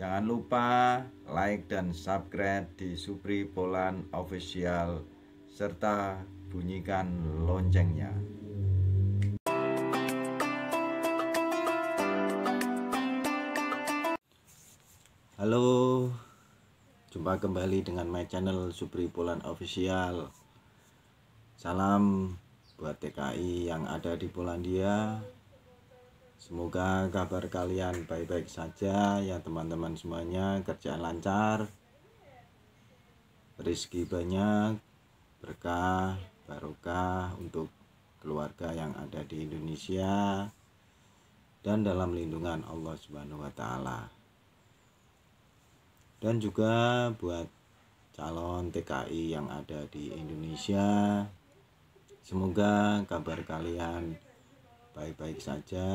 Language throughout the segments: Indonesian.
Jangan lupa like dan subscribe di Supri Polan Official serta bunyikan loncengnya. Halo, jumpa kembali dengan my channel Supri Polan Official. Salam buat TKI yang ada di Polandia Semoga kabar kalian baik-baik saja ya teman-teman semuanya, kerjaan lancar, rezeki banyak, berkah, barokah untuk keluarga yang ada di Indonesia dan dalam lindungan Allah Subhanahu wa taala. Dan juga buat calon TKI yang ada di Indonesia, semoga kabar kalian baik-baik saja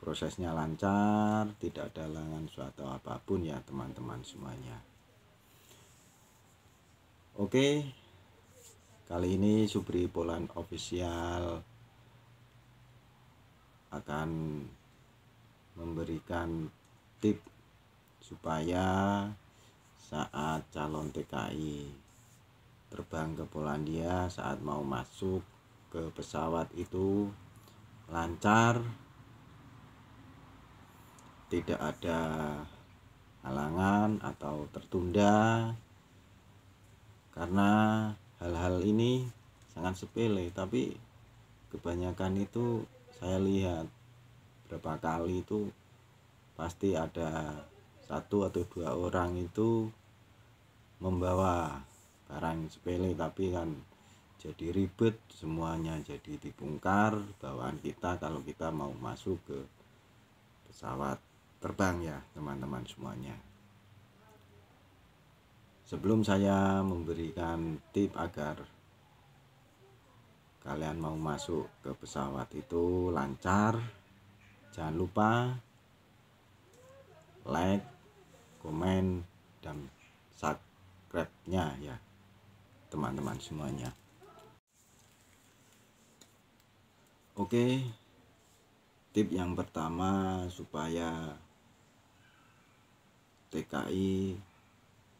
prosesnya lancar tidak ada halangan suatu apapun ya teman-teman semuanya oke kali ini Subri Polan official akan memberikan tip supaya saat calon TKI terbang ke Polandia saat mau masuk ke pesawat itu lancar tidak ada halangan atau tertunda karena hal-hal ini sangat sepele tapi kebanyakan itu saya lihat berapa kali itu pasti ada satu atau dua orang itu membawa barang sepele tapi kan jadi ribet semuanya jadi dibongkar bawaan kita kalau kita mau masuk ke pesawat terbang ya teman-teman semuanya sebelum saya memberikan tip agar kalian mau masuk ke pesawat itu lancar jangan lupa like komen dan subscribe nya ya teman-teman semuanya Oke, tip yang pertama supaya TKI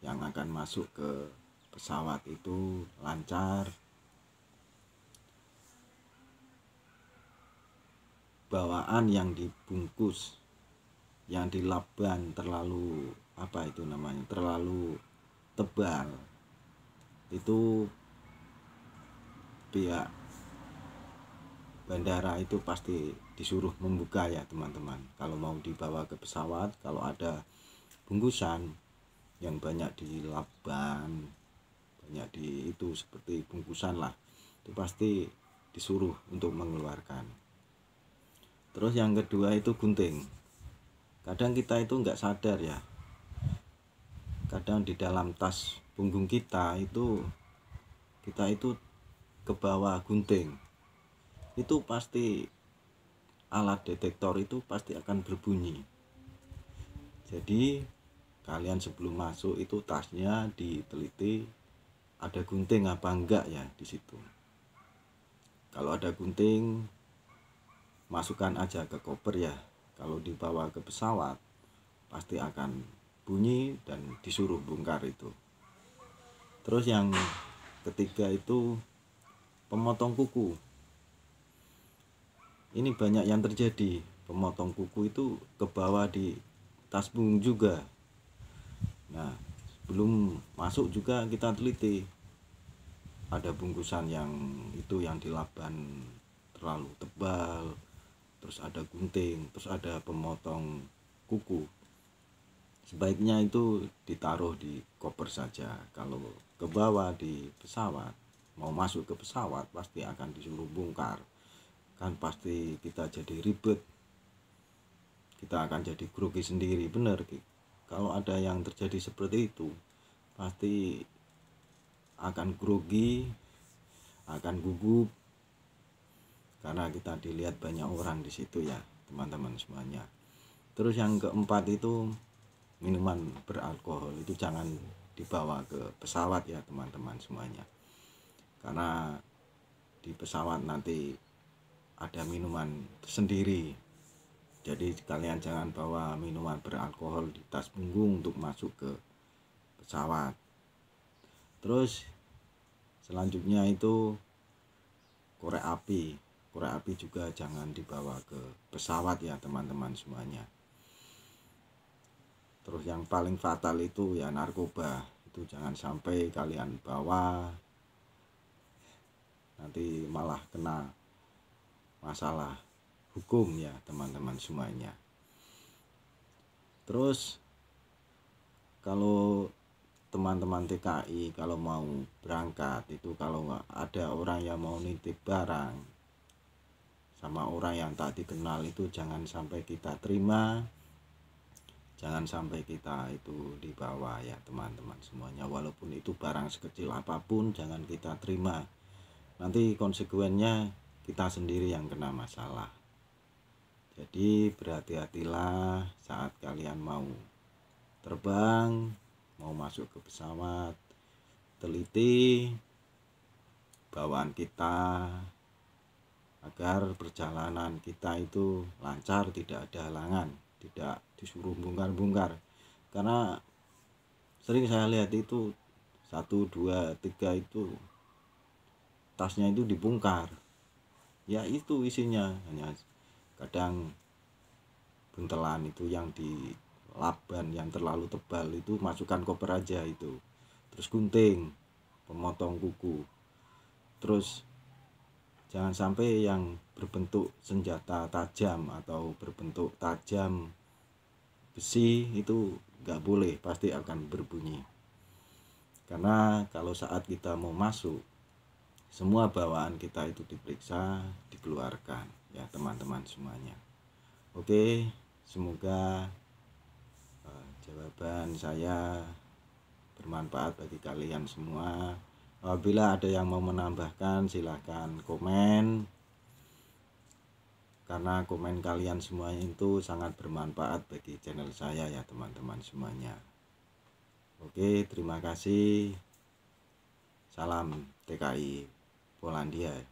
yang akan masuk ke pesawat itu lancar bawaan yang dibungkus yang dilapban terlalu apa itu namanya terlalu tebal itu pihak bandara itu pasti disuruh membuka ya teman-teman kalau mau dibawa ke pesawat kalau ada bungkusan yang banyak di Laban banyak di itu seperti bungkusan lah itu pasti disuruh untuk mengeluarkan terus yang kedua itu gunting kadang kita itu nggak sadar ya kadang di dalam tas punggung kita itu kita itu ke bawah gunting itu pasti alat detektor itu pasti akan berbunyi jadi kalian sebelum masuk itu tasnya diteliti ada gunting apa enggak ya di situ kalau ada gunting masukkan aja ke koper ya kalau dibawa ke pesawat pasti akan bunyi dan disuruh bongkar itu terus yang ketiga itu pemotong kuku ini banyak yang terjadi pemotong kuku itu ke bawah di tas bung juga nah sebelum masuk juga kita teliti ada bungkusan yang itu yang dilaban terlalu tebal terus ada gunting terus ada pemotong kuku sebaiknya itu ditaruh di koper saja kalau ke bawah di pesawat mau masuk ke pesawat pasti akan disuruh bongkar kan pasti kita jadi ribet kita akan jadi grogi sendiri benar Ki kalau ada yang terjadi seperti itu pasti akan grogi akan gugup karena kita dilihat banyak orang di situ ya teman-teman semuanya terus yang keempat itu minuman beralkohol itu jangan dibawa ke pesawat ya teman-teman semuanya karena di pesawat nanti ada minuman sendiri jadi kalian jangan bawa minuman beralkohol di tas punggung untuk masuk ke pesawat terus selanjutnya itu korek api korek api juga jangan dibawa ke pesawat ya teman-teman semuanya terus yang paling fatal itu ya narkoba itu jangan sampai kalian bawa nanti malah kena masalah hukum ya teman-teman semuanya terus kalau teman-teman TKI kalau mau berangkat itu kalau ada orang yang mau nitip barang sama orang yang tak dikenal itu jangan sampai kita terima jangan sampai kita itu dibawa ya teman-teman semuanya walaupun itu barang sekecil apapun jangan kita terima nanti konsekuennya kita sendiri yang kena masalah. Jadi berhati-hatilah saat kalian mau terbang, mau masuk ke pesawat, teliti bawaan kita agar perjalanan kita itu lancar, tidak ada halangan, tidak disuruh bungkar-bungkar. Karena sering saya lihat itu satu dua tiga itu tasnya itu dibongkar ya itu isinya hanya kadang buntelan itu yang di laban yang terlalu tebal itu masukkan koper aja itu terus gunting pemotong kuku terus jangan sampai yang berbentuk senjata tajam atau berbentuk tajam besi itu nggak boleh pasti akan berbunyi karena kalau saat kita mau masuk semua bawaan kita itu diperiksa, dikeluarkan ya teman-teman semuanya. Oke, semoga uh, jawaban saya bermanfaat bagi kalian semua. Apabila ada yang mau menambahkan silahkan komen karena komen kalian semua itu sangat bermanfaat bagi channel saya ya teman-teman semuanya. Oke, terima kasih. Salam TKI Polandia